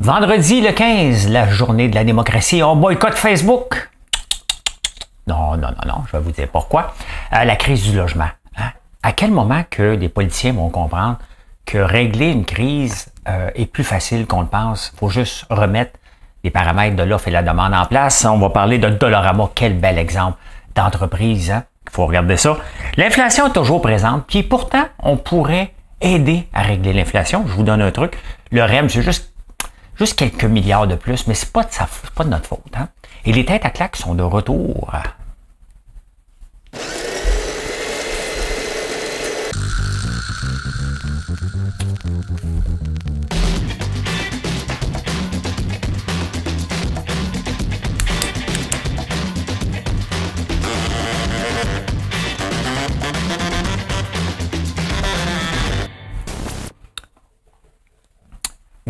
Vendredi le 15, la journée de la démocratie, on boycotte Facebook. Non, non, non, non, je vais vous dire pourquoi. Euh, la crise du logement. Hein. À quel moment que les politiciens vont comprendre que régler une crise euh, est plus facile qu'on le pense? Il faut juste remettre les paramètres de l'offre et la demande en place. On va parler de Dollarama, quel bel exemple d'entreprise. Hein. faut regarder ça. L'inflation est toujours présente, puis pourtant, on pourrait aider à régler l'inflation. Je vous donne un truc. Le REM, c'est juste juste quelques milliards de plus, mais ce n'est pas, de notre faute. Hein. Et les têtes à claques sont de retour.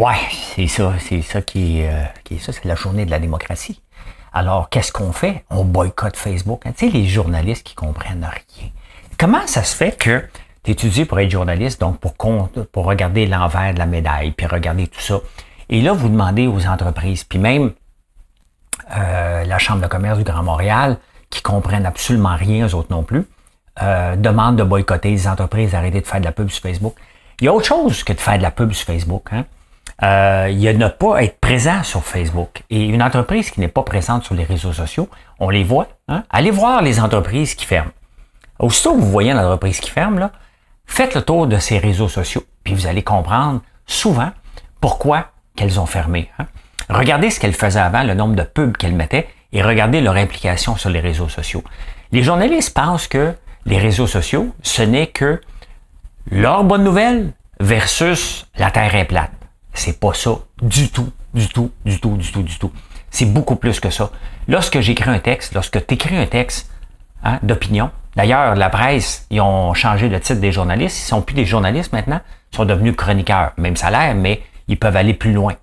Ouais, c'est ça, c'est ça euh, qui, est ça, c'est la journée de la démocratie. Alors, qu'est-ce qu'on fait? On boycotte Facebook. Hein. Tu sais, les journalistes qui comprennent rien. Comment ça se fait que tu étudies pour être journaliste, donc pour, pour regarder l'envers de la médaille, puis regarder tout ça. Et là, vous demandez aux entreprises, puis même euh, la Chambre de commerce du Grand Montréal, qui comprennent absolument rien, eux autres non plus, euh, demande demandent de boycotter les entreprises, d'arrêter de faire de la pub sur Facebook. Il y a autre chose que de faire de la pub sur Facebook. Hein? Euh, il y a ne pas être présent sur Facebook. Et une entreprise qui n'est pas présente sur les réseaux sociaux, on les voit. Hein? Allez voir les entreprises qui ferment. Aussitôt que vous voyez une entreprise qui ferme, là, faites le tour de ces réseaux sociaux, puis vous allez comprendre souvent pourquoi qu'elles ont fermé. Hein? Regardez ce qu'elles faisaient avant, le nombre de pubs qu'elles mettaient, et regardez leur implication sur les réseaux sociaux. Les journalistes pensent que les réseaux sociaux, ce n'est que leur bonne nouvelle versus la Terre est plate. C'est pas ça du tout, du tout, du tout, du tout, du tout. C'est beaucoup plus que ça. Lorsque j'écris un texte, lorsque tu écris un texte hein, d'opinion, d'ailleurs, la presse, ils ont changé le titre des journalistes. Ils sont plus des journalistes maintenant. Ils sont devenus chroniqueurs. Même salaire, mais ils peuvent aller plus loin.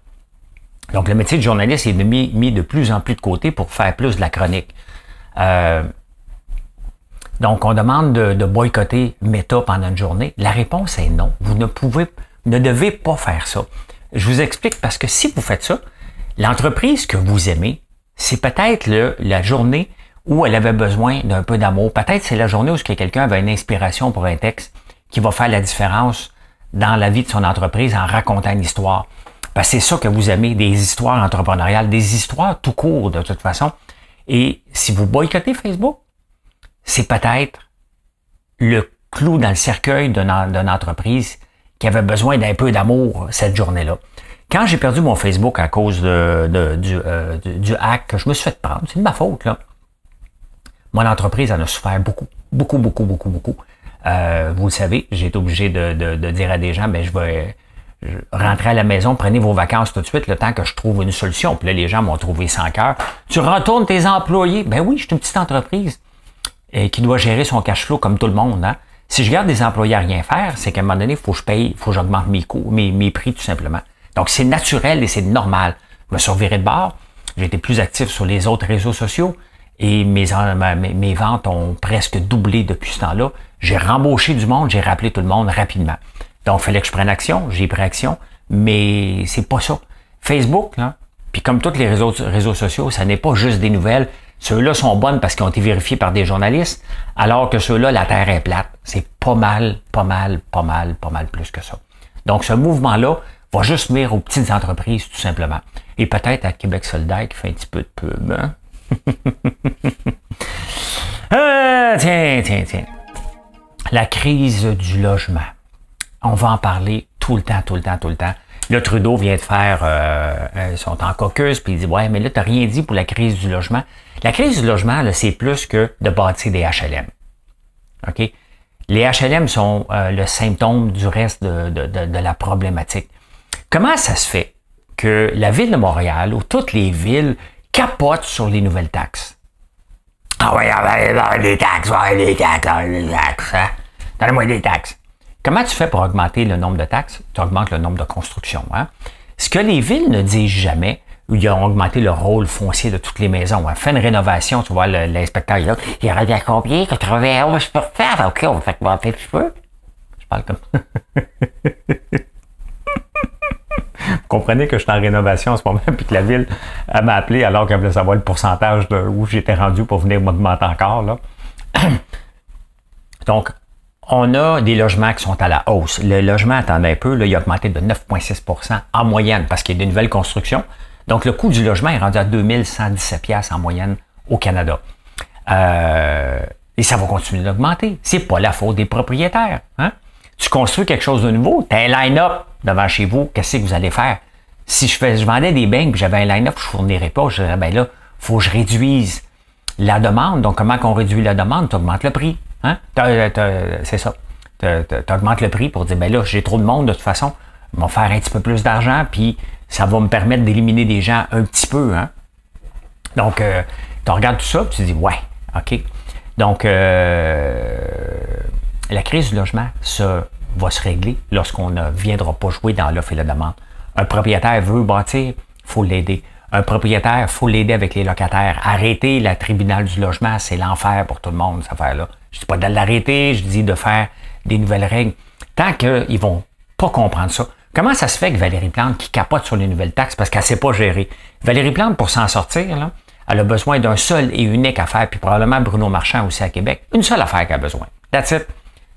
Donc, le métier de journaliste est mis, de plus en plus de côté pour faire plus de la chronique. Euh, donc, on demande de, de, boycotter Meta pendant une journée. La réponse est non. Vous ne pouvez, ne devez pas faire ça. Je vous explique parce que si vous faites ça, l'entreprise que vous aimez, c'est peut-être la journée où elle avait besoin d'un peu d'amour. Peut-être c'est la journée où quelqu'un avait une inspiration pour un texte qui va faire la différence dans la vie de son entreprise en racontant une histoire. Parce que c'est ça que vous aimez, des histoires entrepreneuriales, des histoires tout court de toute façon. Et si vous boycottez Facebook, c'est peut-être le clou dans le cercueil d'une entreprise qui avait besoin d'un peu d'amour cette journée-là. Quand j'ai perdu mon Facebook à cause de, du, hack euh, du, hack, je me suis fait prendre. C'est de ma faute, là. Mon entreprise en a souffert beaucoup, beaucoup, beaucoup, beaucoup, beaucoup. Euh, vous le savez, j'ai été obligé de, dire à des gens, ben je vais rentrer à la maison, prenez vos vacances tout de suite, le temps que je trouve une solution. Puis là, les gens m'ont trouvé sans cœur. Tu retournes tes employés. Ben oui, je suis une petite entreprise et euh, qui doit gérer son cash flow comme tout le monde. Hein? Si je garde des employés à rien faire, c'est qu'à un moment donné, il faut que je paye, faut que j'augmente mes coûts, mes, mes prix tout simplement. Donc c'est naturel et c'est normal. Je me suis de bord, J'étais plus actif sur les autres réseaux sociaux et mes, mes, mes ventes ont presque doublé depuis ce temps-là. J'ai rembauché du monde, j'ai rappelé tout le monde rapidement. Donc il fallait que je prenne action, j'ai pris action, mais c'est pas ça. Facebook, là, puis comme tous les réseaux, réseaux sociaux, ça n'est pas juste des nouvelles, ceux-là sont bonnes parce qu'ils ont été vérifiés par des journalistes, alors que ceux-là, la Terre est plate. C'est pas mal, pas mal, pas mal, pas mal plus que ça. Donc, ce mouvement-là va juste nuire aux petites entreprises, tout simplement. Et peut-être à Québec Soldat qui fait un petit peu de pub. Hein? Euh, tiens, tiens, tiens. La crise du logement. On va en parler tout le temps, tout le temps, tout le temps. Le Trudeau vient de faire, ils sont en caucus, puis il dit, ouais, mais là, t'as rien dit pour la crise du logement. La crise du logement, c'est plus que de bâtir des HLM. OK? Les HLM sont euh, le symptôme du reste de, de, la problématique. Comment ça se fait que la ville de Montréal ou toutes les villes capotent sur les nouvelles taxes? Ah ouais, ah ah, les taxes, ouais, des taxes, des ah, taxes, hein? Donnez-moi des taxes. Comment tu fais pour augmenter le nombre de taxes? Tu augmentes le nombre de constructions. Hein? Ce que les villes ne disent jamais, où ils ont augmenté le rôle foncier de toutes les maisons. Hein. une rénovation, tu vois, l'inspecteur, il dit, il revient à combien? 91 ben, OK, on va faire augmenter un petit peu. Je parle comme... Vous comprenez que je suis en rénovation en ce moment, puis que la ville m'a appelé alors qu'elle voulait savoir le pourcentage de où j'étais rendu pour venir m'augmenter encore. Là. Donc, on a des logements qui sont à la hausse. Le logement, attendez un peu, il a augmenté de 9,6 en moyenne parce qu'il y a des nouvelles constructions. Donc, le coût du logement est rendu à 2117 en moyenne au Canada. Euh, et ça va continuer d'augmenter. C'est pas la faute des propriétaires. Hein? Tu construis quelque chose de nouveau, tu as un line-up devant chez vous, qu'est-ce que vous allez faire? Si je, fais, je vendais des et j'avais un line-up, je ne fournirais pas, je dirais, ben là, faut que je réduise la demande. Donc, comment qu'on réduit la demande? Tu augmentes le prix. Hein? Euh, euh, c'est ça. Tu augmentes le prix pour dire, ben là, j'ai trop de monde de toute façon, ils vont faire un petit peu plus d'argent, puis ça va me permettre d'éliminer des gens un petit peu. Hein? Donc, euh, tu regardes tout ça, puis tu dis, ouais, OK. Donc, la crise du logement ça va se régler lorsqu'on ne viendra pas jouer dans l'offre et la demande. Un propriétaire veut bâtir, il faut l'aider un propriétaire, faut l'aider avec les locataires. Arrêter la tribunal du logement, c'est l'enfer pour tout le monde, cette affaire-là. Je dis pas de l'arrêter, je dis de faire des nouvelles règles. Tant qu'ils vont pas comprendre ça, comment ça se fait que Valérie Plante, qui capote sur les nouvelles taxes parce qu'elle sait pas gérer, Valérie Plante, pour s'en sortir, là, elle a besoin d'un seul et unique affaire, puis probablement Bruno Marchand aussi à Québec, une seule affaire qu'elle a besoin. That's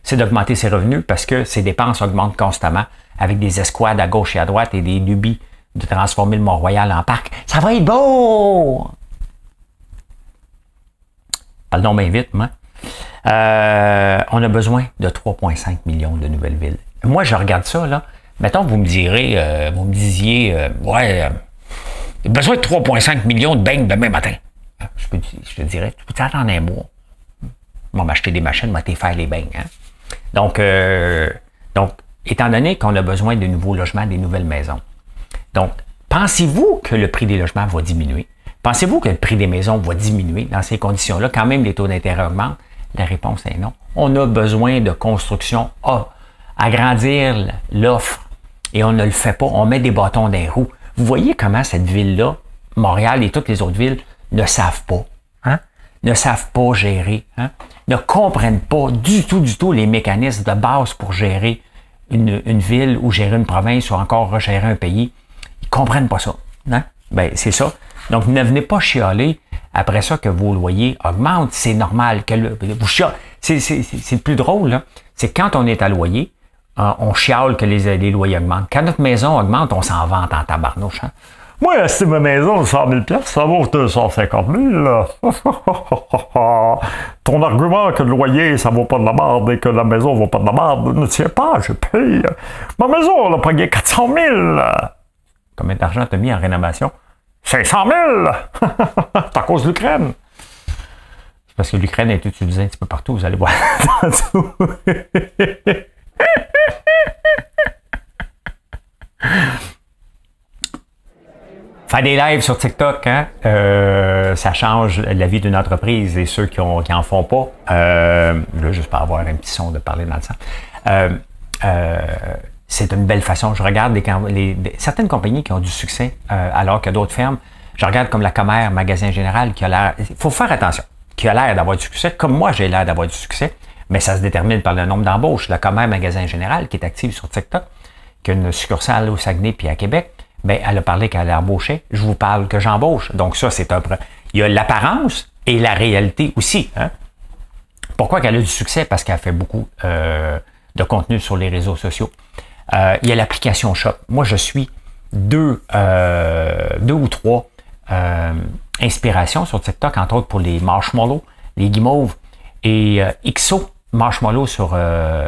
C'est d'augmenter ses revenus parce que ses dépenses augmentent constamment avec des escouades à gauche et à droite et des lubies de transformer le Mont-Royal en parc. Ça va être beau! Pardon bien vite, moi. Euh, on a besoin de 3,5 millions de nouvelles villes. Moi, je regarde ça, là. Mettons, vous me direz, euh, vous me disiez, euh, ouais, euh, besoin de 3,5 millions de bains demain matin. Je, peux, je te dirais, tu peux t'attendre un mois. Moi, m'acheter des machines, moi, vais faire les bains. Hein. Donc, donc, étant donné qu'on a besoin de nouveaux logements, des nouvelles maisons, donc, pensez-vous que le prix des logements va diminuer? Pensez-vous que le prix des maisons va diminuer dans ces conditions-là? Quand même, les taux d'intérêt augmentent. La réponse est non. On a besoin de construction A, agrandir l'offre et on ne le fait pas. On met des bâtons dans les roues. Vous voyez comment cette ville-là, Montréal et toutes les autres villes, ne savent pas. Hein? Ne savent pas gérer. Hein? Ne comprennent pas du tout, du tout les mécanismes de base pour gérer une, une ville ou gérer une province ou encore gérer un pays comprennent pas ça. Hein? Ben, c'est ça. Donc, ne venez pas chialer après ça que vos loyers augmentent. C'est normal que le, C'est, le plus drôle, c'est quand on est à loyer, euh, on chiale que les, loyers augmentent. Quand notre maison augmente, on s'en vante en tabarnouche. Hein? Moi, si ma maison 100 000 ça vaut 250 000. Ton argument que le loyer, ça vaut pas de la merde et que la maison vaut pas de la merde ne tient pas, je paye. Ma maison, elle a payé 400 000. Combien d'argent t'as mis en rénovation? 500 000! c'est à cause de l'Ukraine! C'est parce que l'Ukraine est utilisée un petit peu partout, vous allez voir Faire des lives sur TikTok, hein? Euh, ça change la vie d'une entreprise et ceux qui, n'en en font pas, euh, là, juste pour avoir un petit son de parler dans le sens, euh, c'est une belle façon. Je regarde certaines compagnies qui ont du succès euh, alors que d'autres fermes. Je regarde comme la Commère, Magasin Général, qui a l'air. Il faut faire attention, qui a l'air d'avoir du succès, comme moi j'ai l'air d'avoir du succès, mais ça se détermine par le nombre d'embauches. La Commère, Magasin Général, qui est active sur TikTok, qui a une succursale au Saguenay puis à Québec, ben, elle a parlé qu'elle a embauché. Je vous parle que j'embauche. Donc ça, c'est un. Il y a l'apparence et la réalité aussi. Hein. Pourquoi qu'elle a du succès? Parce qu'elle fait beaucoup euh, de contenu sur les réseaux sociaux. Euh, il y a l'application Shop. Moi, je suis deux, euh, ou trois euh, inspirations sur TikTok, entre autres pour les marshmallows, les guimauves et XO Marshmallow sur,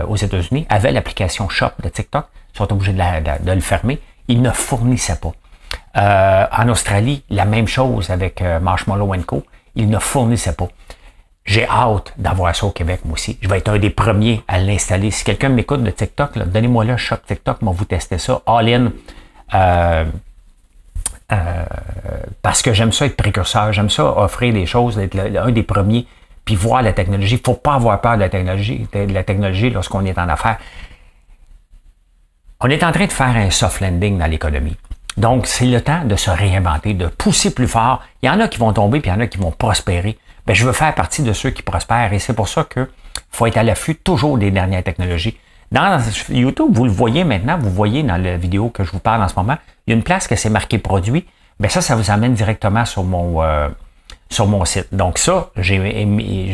aux États-Unis avait l'application Shop de TikTok. Ils sont obligés de, le fermer. Ils ne fournissaient pas. en Australie, la même chose avec Marshmallow Co. Ils ne fournissaient pas. J'ai hâte d'avoir ça au Québec, moi aussi. Je vais être un des premiers à l'installer. Si quelqu'un m'écoute de TikTok, donnez-moi le choc TikTok, moi, vous testez ça. All in. Euh, euh, parce que j'aime ça être précurseur, j'aime ça offrir des choses, être un des premiers, puis voir la technologie. Il faut pas avoir peur de la technologie, de la technologie lorsqu'on est en affaire. On est en train de faire un soft landing dans l'économie. Donc, c'est le temps de se réinventer, de pousser plus fort. Il y en a qui vont tomber, puis il y en a qui vont prospérer. Ben, je veux faire partie de ceux qui prospèrent. Et c'est pour ça que faut être à l'affût toujours des dernières technologies. Dans YouTube, vous le voyez maintenant, vous voyez dans la vidéo que je vous parle en ce moment, il y a une place que c'est marqué produit. Ben ça, ça vous amène directement sur mon, euh, sur mon site. Donc ça, j'ai j'ai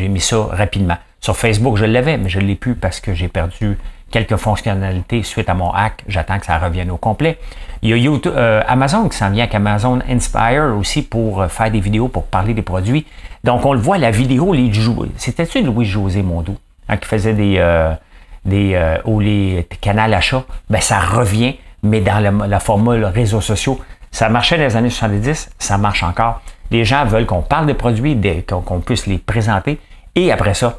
mis ça rapidement. Sur Facebook, je l'avais, mais je l'ai plus parce que j'ai perdu quelques fonctionnalités suite à mon hack. J'attends que ça revienne au complet. Il y a YouTube, euh, Amazon qui s'en vient avec Amazon Inspire aussi pour euh, faire des vidéos, pour parler des produits. Donc, on le voit, la vidéo, les C'était-tu Louis-José Mondou hein, qui faisait des, euh, des ou les canals achats? Ben, ça revient, mais dans la formule réseaux sociaux. Ça marchait dans les années 70, ça marche encore. Les gens veulent qu'on parle des produits, qu'on puisse les présenter et après ça,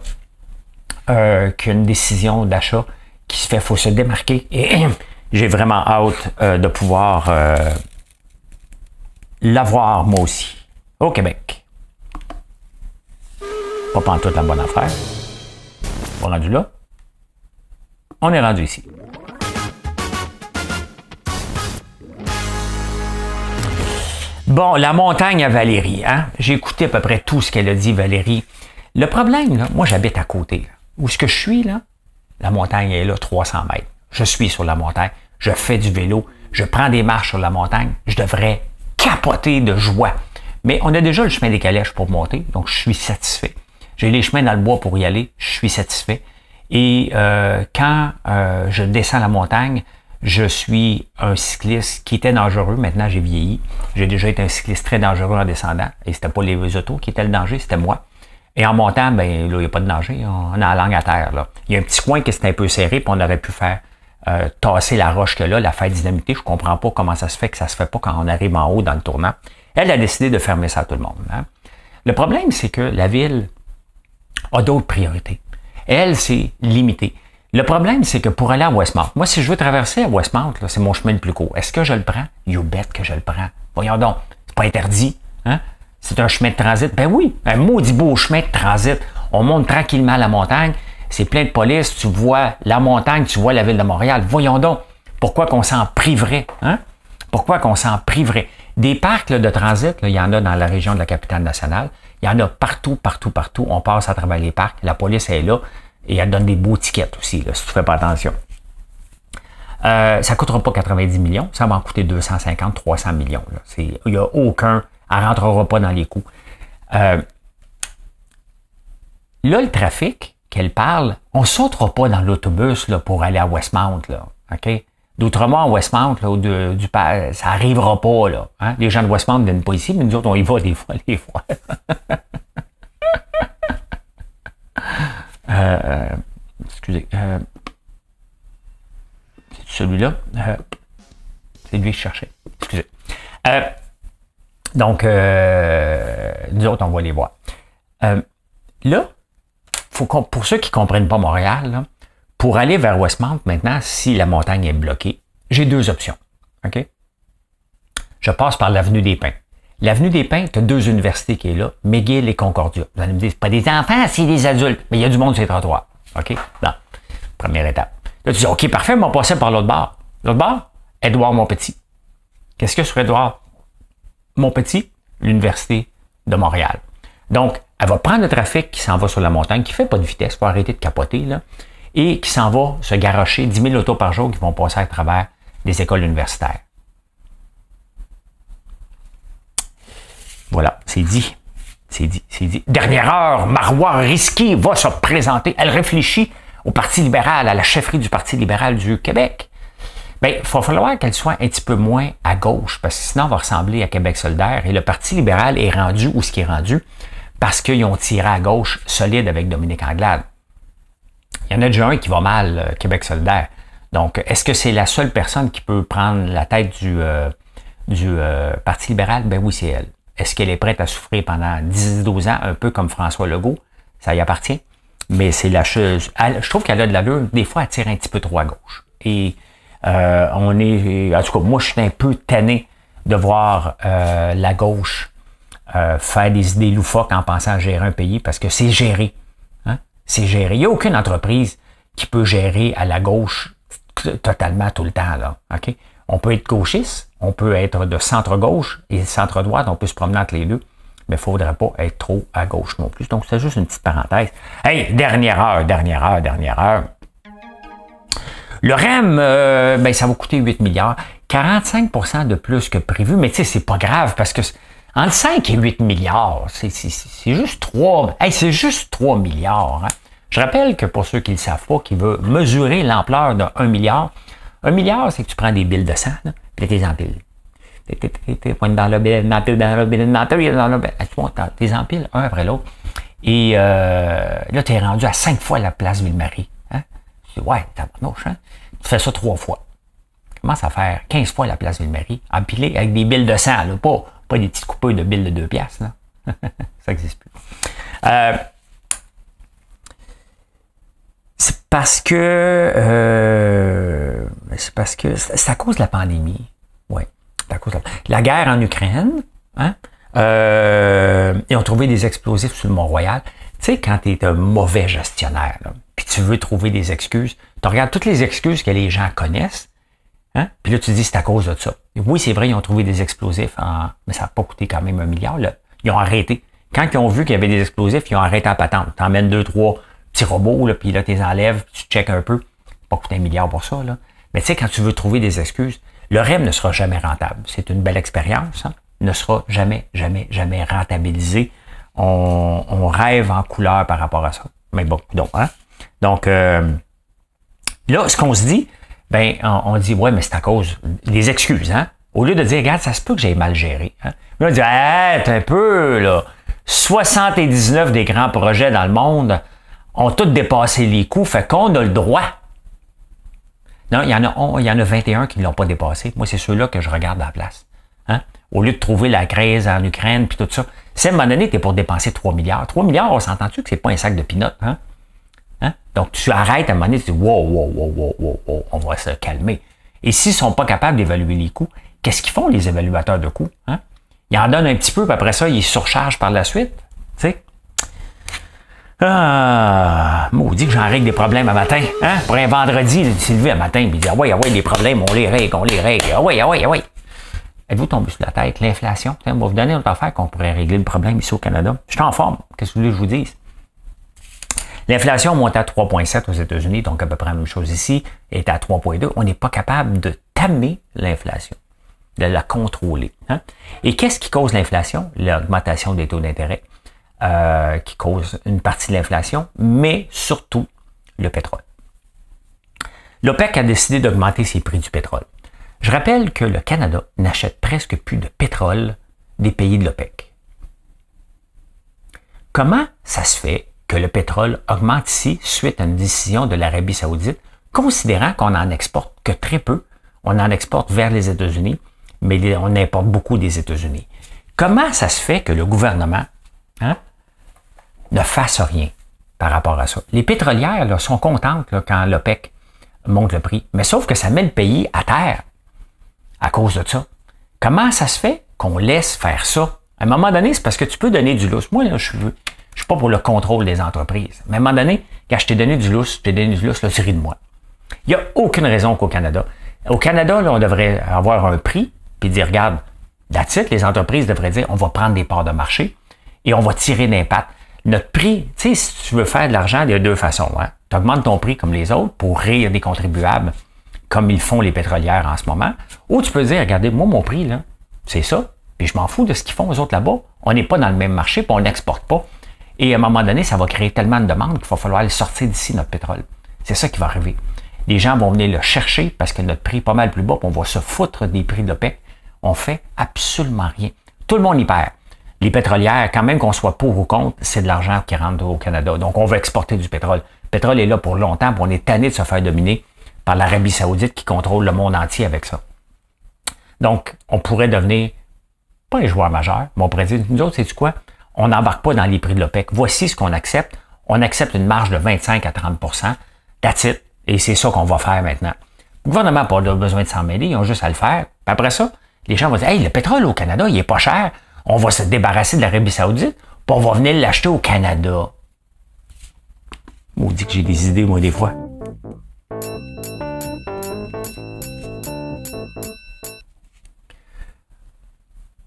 qu'une décision d'achat qui se fait, faut se démarquer. Et j'ai vraiment hâte euh, de pouvoir euh, l'avoir moi aussi au Québec. Pas tout la bonne affaire. On est rendu là. On est rendu ici. Bon, la montagne à Valérie, hein? J'ai écouté à peu près tout ce qu'elle a dit, Valérie. Le problème, là, moi j'habite à côté. Où est ce que je suis, là, la montagne est là, 300 mètres. Je suis sur la montagne. Je fais du vélo. Je prends des marches sur la montagne. Je devrais capoter de joie. Mais on a déjà le chemin des calèches pour monter, donc je suis satisfait. J'ai les chemins dans le bois pour y aller, je suis satisfait. Et euh, quand euh, je descends la montagne, je suis un cycliste qui était dangereux. Maintenant, j'ai vieilli. J'ai déjà été un cycliste très dangereux en descendant. Et c'était pas les autos qui étaient le danger, c'était moi. Et en montant, ben il n'y a pas de danger. Hein. On a la langue à terre. Là. Il y a un petit coin qui est un peu serré, puis on aurait pu faire euh, tasser la roche que là, la faire dynamiter. Je comprends pas comment ça se fait que ça se fait pas quand on arrive en haut dans le tournant. Elle a décidé de fermer ça à tout le monde. Hein. Le problème, c'est que la ville a d'autres priorités. Elle, c'est limité. Le problème, c'est que pour aller à Westmount, moi, si je veux traverser à Westmount, c'est mon chemin le plus court. Est-ce que je le prends? You bet que je le prends. Voyons donc, c'est pas interdit. Hein? C'est un chemin de transit. Ben oui, un maudit beau chemin de transit. On monte tranquillement la montagne. C'est plein de police. Tu vois la montagne, tu vois la ville de Montréal. Voyons donc. Pourquoi qu'on s'en priverait? Hein? Pourquoi qu'on s'en priverait? Des parcs de transit, il y en a dans la région de la capitale nationale. Il y en a partout, partout, partout. On passe à travers les parcs. La police est là et elle donne des beaux tickets aussi, si tu ne fais pas attention. Euh, ça ne coûtera pas 90 millions, ça va en coûter 250, 300 millions. Il n'y a aucun elle rentrera pas dans les coups. Euh, là, le trafic qu'elle parle, on ne sautera pas dans l'autobus là, pour aller à Westmount. Là, OK? D'autrement, à Westmount, là, ça n'arrivera pas. Là, hein? Les gens de Westmount ne viennent pas ici, mais nous autres, on y va des fois, les fois. Euh, euh, excusez. c'est celui-là. c'est lui que je cherchais. Excusez. Donc, euh, nous autres, on va les voir. Euh, là, faut pour ceux qui ne comprennent pas Montréal, pour aller vers Westmont, maintenant, si la montagne est bloquée, j'ai deux options. OK? Je passe par l'avenue des Pins. L'avenue des Pins, tu as deux universités qui est là, McGill et Concordia. Vous allez me dire, c'est pas des enfants, c'est des adultes, mais il y a du monde sur les trottoirs. OK? Non. Première étape. Là, tu dis, OK, parfait, on va passer par l'autre bord. L'autre bord, Édouard Montpetit. Qu'est-ce que sur Édouard? mon petit, l'Université de Montréal. Donc, elle va prendre le trafic qui s'en va sur la montagne, qui fait pas de vitesse, pour arrêter de capoter, là, et qui s'en va se garocher 10 000 autos par jour qui vont passer à travers des écoles universitaires. Voilà, c'est dit. C'est dit, c'est dit. Dernière heure, Marois risqué, va se présenter. Elle réfléchit au Parti libéral, à la chefferie du Parti libéral du Québec. Bien, il va falloir qu'elle soit un petit peu moins à gauche, parce que sinon, on va ressembler à Québec solidaire. Et le Parti libéral est rendu où ce qui est rendu, parce qu'ils ont tiré à gauche solide avec Dominique Anglade. Il y en a déjà un qui va mal, euh, Québec solidaire. Donc, est-ce que c'est la seule personne qui peut prendre la tête du, euh, du euh, Parti libéral? Ben oui, c'est elle. Est-ce qu'elle est prête à souffrir pendant 10-12 ans, un peu comme François Legault? Ça y appartient. Mais c'est la chose. je trouve qu'elle a de l'allure. Des fois, elle tire un petit peu trop à gauche. Et euh, on est, en tout cas, moi, je suis un peu tanné de voir euh, la gauche euh, faire des idées loufoques en pensant à gérer un pays parce que c'est géré. Hein? C'est géré. Il n'y a aucune entreprise qui peut gérer à la gauche totalement tout le temps. Là, On peut être gauchiste, on peut être de centre-gauche et centre-droite, on peut se promener entre les deux, mais il ne faudrait pas être trop à gauche non plus. Donc, c'est juste une petite parenthèse. Hey, dernière heure, dernière heure, dernière heure. Le REM, ben, ça va coûter 8 milliards. 45 de plus que prévu, mais tu sais, c'est pas grave parce que entre 5 et 8 milliards, c'est juste 3, hey, c'est juste 3 milliards. Hein. Je rappelle que pour ceux qui ne le savent pas, qui veulent mesurer l'ampleur de 1 milliard, 1 milliard, c'est que tu prends des billes de sang, puis t'es empiles, tu Dans dans un après l'autre. Et euh, là, tu es rendu à 5 fois la place Ville-Marie ouais, tabarnouche, hein? Tu fais ça trois fois. Commence à faire 15 fois la place Ville-Marie, empilée avec des billes de sang, pas, pas des petites coupures de billes de 2 piastres, là. ça n'existe plus. Euh, euh, ben, c'est parce que. c'est parce que. C'est à cause de la pandémie. Ouais, cause la, guerre en Ukraine. Hein? ils euh, ont trouvé des explosifs sur le Mont-Royal. Tu sais, quand tu es un mauvais gestionnaire, puis tu veux trouver des excuses, tu regardes toutes les excuses que les gens connaissent, hein, puis là, tu dis, c'est à cause de ça. oui, c'est vrai, ils ont trouvé des explosifs, mais ça n'a pas coûté quand même un milliard. Ils ont arrêté. Quand ils ont vu qu'il y avait des explosifs, ils ont arrêté en patente. Tu emmènes deux, trois petits robots, là, puis là, tu les enlèves, tu check un peu. Pas coûté un milliard pour ça. Mais tu sais, quand tu veux trouver des excuses, le rêve ne sera jamais rentable. C'est une belle expérience. Hein. ne sera jamais, jamais, jamais rentabilisé on, rêve en couleur par rapport à ça. Mais bon, donc, hein? Donc, euh, là, ce qu'on se dit, ben, on, dit, ouais, mais c'est à cause des excuses, hein? Au lieu de dire, regarde, ça se peut que j'ai mal géré. Hein? on dit, hey, un peu, là. 79 des grands projets dans le monde ont tous dépassé les coûts, fait qu'on a le droit. Non, il y en a, il y en a 21 qui ne l'ont pas dépassé. Moi, c'est ceux-là que je regarde à la place. Hein? au lieu de trouver la crise en Ukraine, puis tout ça. Si à un moment donné, tu es pour dépenser 3 milliards, 3 milliards, on s'entend-tu que c'est pas un sac de pinottes, hein? hein? Donc, tu arrêtes à un moment donné, tu dis, wow, wow, wow, wow, wow, wow on va se calmer. Et s'ils sont pas capables d'évaluer les coûts, qu'est-ce qu'ils font, les évaluateurs de coûts? Hein? Ils en donnent un petit peu, puis après ça, ils surchargent par la suite. Tu sais? Ah, maudit que j'en règle des problèmes à matin. Hein? Pour un vendredi, il à matin, puis il dit, ah ouais, ah ouais, des problèmes, on les règle, on les règle. Ah ouais, ah ouais, ah ouais. Êtes-vous tombé sur la tête? L'inflation? On va vous donner notre affaire qu'on pourrait régler le problème ici au Canada. Je suis en forme. Qu'est-ce que vous voulez que je vous dise? L'inflation monte à 3,7 aux États-Unis, donc à peu près la même chose ici, est à 3,2. On n'est pas capable de tamer l'inflation, de la contrôler. Hein? Et qu'est-ce qui cause l'inflation? L'augmentation des taux d'intérêt euh, qui cause une partie de l'inflation, mais surtout le pétrole. L'OPEC a décidé d'augmenter ses prix du pétrole. Je rappelle que le Canada n'achète presque plus de pétrole des pays de l'OPEC. Comment ça se fait que le pétrole augmente ici suite à une décision de l'Arabie saoudite, considérant qu'on n'en exporte que très peu, on en exporte vers les États-Unis, mais on importe beaucoup des États-Unis. Comment ça se fait que le gouvernement hein, ne fasse rien par rapport à ça? Les pétrolières sont contentes quand l'OPEC monte le prix, mais sauf que ça met le pays à terre à cause de ça. Comment ça se fait qu'on laisse faire ça? À un moment donné, c'est parce que tu peux donner du lousse. Moi, là, je suis, suis pas pour le contrôle des entreprises. à un moment donné, quand je t'ai donné du lousse, je t'ai donné du lousse, là, tu de moi. Il n'y a aucune raison qu'au Canada. Au Canada, là, on devrait avoir un prix, puis dire, regarde, titre les entreprises devraient dire, on va prendre des parts de marché et on va tirer d'impact. Notre prix, tu sais, si tu veux faire de l'argent, il y a deux façons. Hein. Tu augmentes ton prix comme les autres pour rire des contribuables comme ils font les pétrolières en ce moment, ou tu peux dire, regardez, moi, mon prix, là, c'est ça, puis je m'en fous de ce qu'ils font aux autres là-bas. On n'est pas dans le même marché, puis on n'exporte pas. Et à un moment donné, ça va créer tellement de demandes qu'il va falloir le sortir d'ici, notre pétrole. C'est ça qui va arriver. Les gens vont venir le chercher parce que notre prix est pas mal plus bas, puis on va se foutre des prix de paix. On fait absolument rien. Tout le monde y perd. Les pétrolières, quand même qu'on soit pour ou contre, c'est de l'argent qui rentre au Canada. Donc, on veut exporter du pétrole. Le pétrole est là pour longtemps, puis on est tanné de se faire dominer par l'Arabie saoudite qui contrôle le monde entier avec ça. Donc, on pourrait devenir pas les joueurs majeurs, mais on pourrait dire, nous autres, c'est quoi? On n'embarque pas dans les prix de l'OPEC. Voici ce qu'on accepte. On accepte une marge de 25 à 30 That's it. Et c'est ça qu'on va faire maintenant. Le gouvernement n'a pas besoin de s'en mêler, ils ont juste à le faire. Puis après ça, les gens vont dire, hey, le pétrole au Canada, il est pas cher. On va se débarrasser de l'Arabie Saoudite, on va venir l'acheter au Canada. On dit que j'ai des idées, moi, des fois.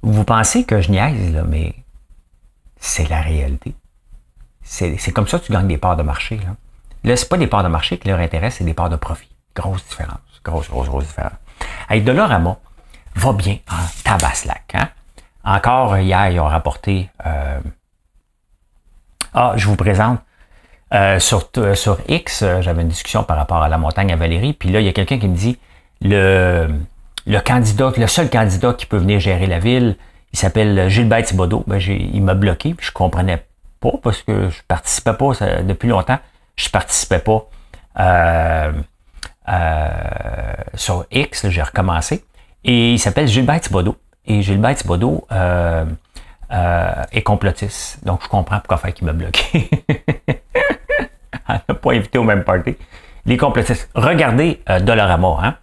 Vous pensez que je niaise, là, mais c'est la réalité. C'est comme ça que tu gagnes des parts de marché. Là, là c'est pas des parts de marché qui leur intéressent, c'est des parts de profit. Grosse différence. Grosse, grosse, grosse différence. Hey, va bien en tabaslac. Hein? Encore hier, ils ont rapporté... Euh, ah, je vous présente. Euh, sur, euh, sur X, j'avais une discussion par rapport à la montagne à Valérie, puis là, il y a quelqu'un qui me dit, le, le candidat, le seul candidat qui peut venir gérer la ville, il s'appelle euh, Gilbert Thibodeau. Ben, il m'a bloqué, puis je comprenais pas parce que je participais pas depuis longtemps. Je participais pas euh, euh, sur X, j'ai recommencé. Et il s'appelle Gilbert Thibodeau. Et Gilbert Thibodeau euh, est complotiste. Donc je comprends pourquoi faire qu'il m'a bloqué. Elle n'a pas invité au même party. Les complotistes. Regardez Dollarama, hein?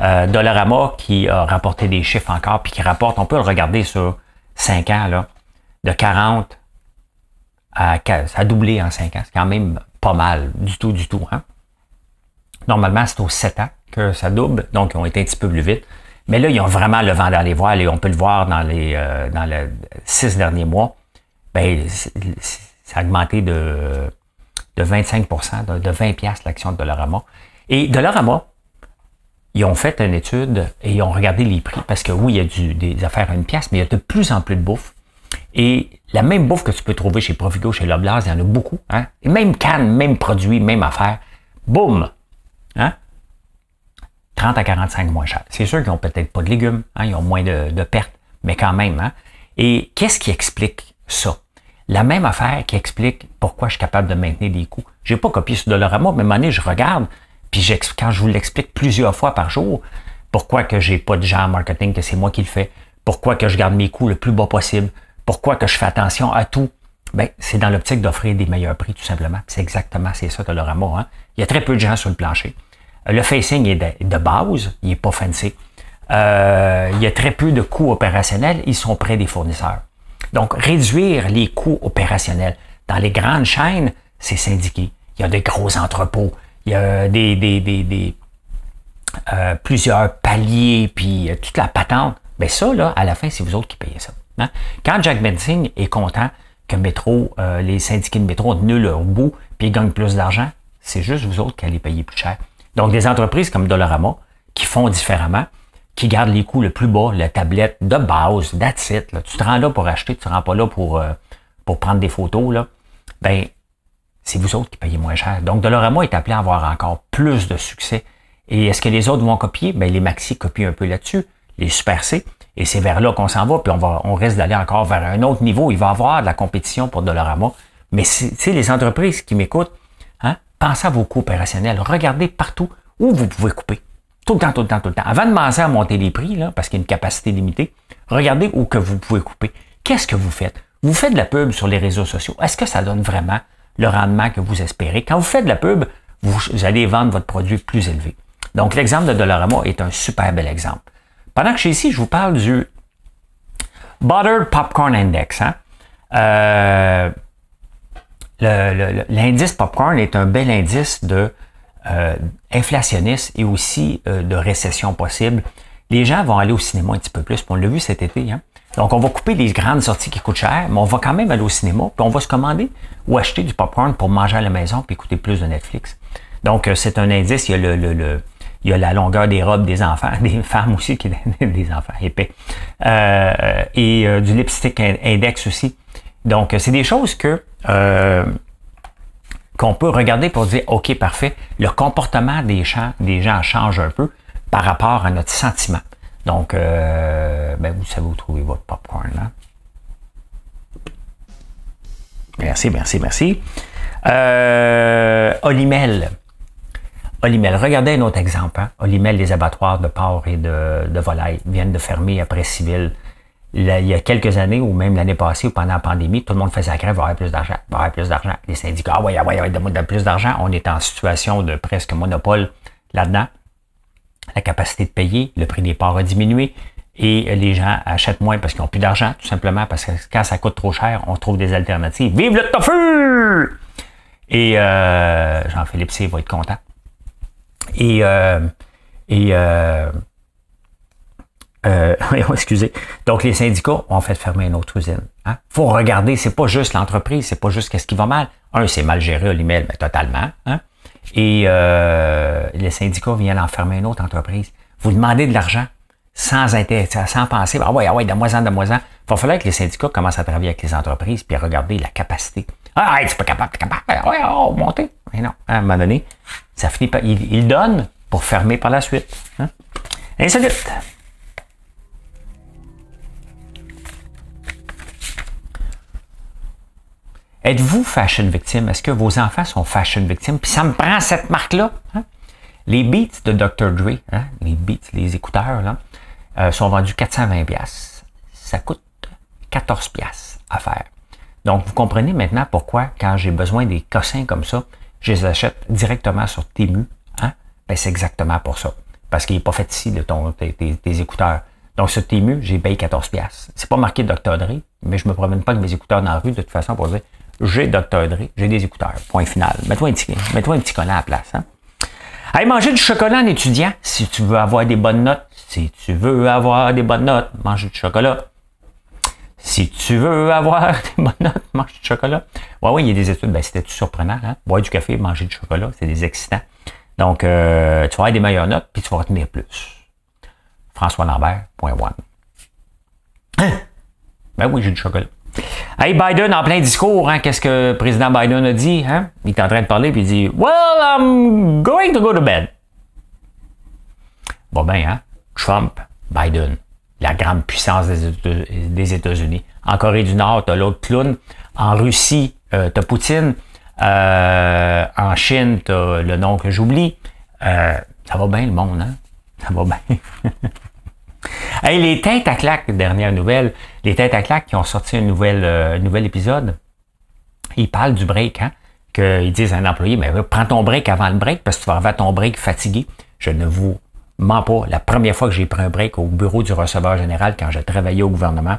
Euh, Dollarama qui a rapporté des chiffres encore, puis qui rapporte, on peut le regarder sur 5 ans, là, de 40 à 15. Ça a doublé en 5 ans. C'est quand même pas mal du tout, du tout. Hein. Normalement, c'est aux 7 ans que ça double, donc ils ont été un petit peu plus vite. Mais là, ils ont vraiment le vent dans les voiles et on peut le voir dans les, euh, dans les six derniers mois. Ben, ça a augmenté de, de 25 de, de 20 l'action de Dollarama. Et Dollarama, ils ont fait une étude et ils ont regardé les prix. Parce que oui, il y a du, des affaires à une pièce, mais il y a de plus en plus de bouffe. Et la même bouffe que tu peux trouver chez Profigo, chez Loblas, il y en a beaucoup. Hein. Et même canne, même produit, même affaire. Boum! Hein? 30 à 45 moins cher. C'est sûr qu'ils n'ont peut-être pas de légumes, hein, ils ont moins de, pertes, mais quand même. Hein? Et qu'est-ce qui explique ça? La même affaire qui explique pourquoi je suis capable de maintenir des coûts. J'ai pas copié ce moi, mais à un moment donné, je regarde, puis quand je vous l'explique plusieurs fois par jour, pourquoi que j'ai pas de gens en marketing, que c'est moi qui le fais, pourquoi que je garde mes coûts le plus bas possible, pourquoi que je fais attention à tout, ben, c'est dans l'optique d'offrir des meilleurs prix, tout simplement. C'est exactement, c'est ça, leur Hein? Il y a très peu de gens sur le plancher. Euh, le facing est de, base, il n'est pas fancy. Euh, il y a très peu de coûts opérationnels, ils sont près des fournisseurs. Donc, réduire les coûts opérationnels. Dans les grandes chaînes, c'est syndiqué. Il y a des gros entrepôts, il y a des, des, des, euh, plusieurs paliers, puis euh, toute la patente. Bien ça, là, à la fin, c'est vous autres qui payez ça. Hein? Quand Jack Bensing est content que métro, euh, les syndiqués de métro ont tenu leur bout, puis ils gagnent plus d'argent, c'est juste vous autres qui allez payer plus cher. Donc, des entreprises comme Dollarama, qui font différemment, qui gardent les coûts le plus bas, la tablette de base, that's it, là. tu te rends là pour acheter, tu ne te rends pas là pour, pour prendre des photos, là. ben c'est vous autres qui payez moins cher. Donc, Dolorama est appelé à avoir encore plus de succès. Et est-ce que les autres vont copier? Ben, les maxi copient un peu là-dessus, les super C. Et c'est vers là qu'on s'en va, puis on, va, on risque d'aller encore vers un autre niveau. Il va y avoir de la compétition pour Dolorama. Mais c'est les entreprises qui m'écoutent, hein, pensez à vos coûts opérationnels. Regardez partout où vous pouvez couper. Tout le temps, tout le temps, tout le temps. Avant de penser à monter les prix, là, parce qu'il y a une capacité limitée, regardez où que vous pouvez couper. Qu'est-ce que vous faites? Vous faites de la pub sur les réseaux sociaux. Est-ce que ça donne vraiment le rendement que vous espérez. Quand vous faites de la pub, vous, allez vendre votre produit plus élevé. Donc, l'exemple de Dollarama est un super bel exemple. Pendant que je suis ici, je vous parle du Buttered Popcorn Index. Hein? Euh, l'indice popcorn est un bel indice de euh, inflationniste et aussi euh, de récession possible. Les gens vont aller au cinéma un petit peu plus. On l'a vu cet été. Hein? Donc, on va couper les grandes sorties qui coûtent cher, mais on va quand même aller au cinéma, puis on va se commander ou acheter du popcorn pour manger à la maison puis écouter plus de Netflix. Donc, euh, c'est un indice. Il y a le, la longueur des robes des enfants, des femmes aussi, qui des enfants épais, euh, et euh, du lipstick index aussi. Donc, c'est des choses que qu'on peut regarder pour dire, OK, parfait, le comportement des des gens change un peu par rapport à notre sentiment. Donc, euh, ben, vous savez où trouver votre popcorn. là. Hein? Merci, merci, merci. Euh, Olimel. Olimel, regardez un autre exemple. Hein? Olimel, les abattoirs de porc et de, volailles viennent de fermer après Civil. il y a quelques années, ou même l'année passée, ou pendant la pandémie, tout le monde faisait la grève, va avoir plus d'argent, va avoir plus d'argent. Les syndicats, ah ouais, ouais, ouais, de plus d'argent. On est en situation de presque monopole là-dedans la capacité de payer, le prix des parts a diminué et les gens achètent moins parce qu'ils n'ont plus d'argent, tout simplement parce que quand ça coûte trop cher, on trouve des alternatives. Vive le tofu! Et euh, Jean-Philippe C va être content. Et, euh, et euh, euh excusez. Donc, les syndicats ont fait fermer une autre usine. Hein. faut regarder, c'est pas juste l'entreprise, c'est pas juste qu'est-ce qui va mal. Un, c'est mal géré, l'email, mais totalement. Hein? et euh, le syndicat vient une autre entreprise. Vous demandez de l'argent sans intérêt, sans penser, ah ouais, ah ouais, de mois en, de en. Il va falloir que les syndicats commencent à travailler avec les entreprises puis à regarder la capacité. Ah, c'est tu pas capable, tu capable, ah, ouais, oh, montez. Mais non, à un moment donné, ça finit par. Ils il donnent pour fermer par la suite. Hein? Insolite! Êtes-vous fashion victime? Est-ce que vos enfants sont fashion victimes? Puis ça me prend cette marque-là. Hein? Les beats de Dr. Dre, hein? les beats, les écouteurs, là, euh, sont vendus 420$. Ça coûte 14$ à faire. Donc, vous comprenez maintenant pourquoi, quand j'ai besoin des cossins comme ça, je les achète directement sur Temu. Hein? Ben, c'est exactement pour ça. Parce qu'il n'est pas fait ici de ton, tes, écouteurs. Donc, sur Temu, j'ai payé 14$. C'est pas marqué Dr. Dre, mais je me promène pas avec mes écouteurs dans la rue de toute façon pour dire j'ai Dr. j'ai des écouteurs. Point final. Mets-toi un petit, mets-toi un petit collant à la place. Hein? Allez manger du chocolat en étudiant si tu veux avoir des bonnes notes. Si tu veux avoir des bonnes notes, mange du chocolat. Si tu veux avoir des bonnes notes, mange du chocolat. Oui, oui, il y a des études. Ben, c'était surprenant. Hein? Boire du café, manger du chocolat, c'est des excitants. Donc, euh, tu vas avoir des meilleures notes, puis tu vas retenir plus. François Lambert, point one. Hein? Ben oui, j'ai du chocolat. Hey, Biden, en plein discours, hein, qu'est-ce que le président Biden a dit? Hein? Il est en train de parler, puis il dit Well, I'm going to go to bed. Bon, ben, hein? Trump, Biden, la grande puissance des États-Unis. En Corée du Nord, t'as l'autre clown. En Russie, euh, t'as Poutine. Euh, en Chine, t'as le nom que j'oublie. Euh, ça va bien, le monde, hein? Ça va bien. Hey, les têtes à claque, dernière nouvelle, les têtes à claques qui ont sorti un nouvel, euh, nouvel épisode, ils parlent du break, hein? Qu'ils disent à un employé, mais prends ton break avant le break parce que tu vas arriver ton break fatigué. Je ne vous mens pas. La première fois que j'ai pris un break au bureau du receveur général quand je travaillais au gouvernement,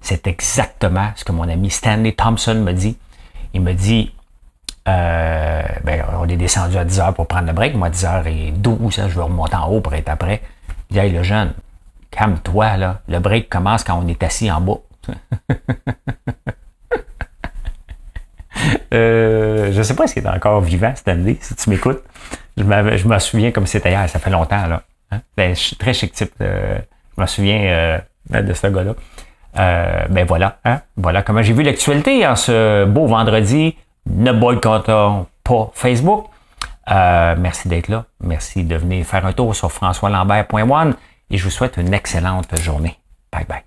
c'est exactement ce que mon ami Stanley Thompson me dit. Il me dit, euh, ben, on est descendu à 10 heures pour prendre le break. Moi, 10 h 12, h je vais remonter en haut pour être après. Il dit, le jeune, calme-toi, là. Le break commence quand on est assis en bas. euh, je sais pas s'il est encore vivant, cette année, si tu m'écoutes. Je, je me souviens comme c'était hier, ça fait longtemps, là. Hein. Ben, je suis très chic type. Euh, je me souviens euh, de ce gars-là. Euh, ben voilà, hein. voilà comment j'ai vu l'actualité en ce beau vendredi. Ne boycottons pas Facebook. merci d'être là. Merci de venir faire un tour sur françoislambert.one et je vous souhaite une excellente journée. Bye bye.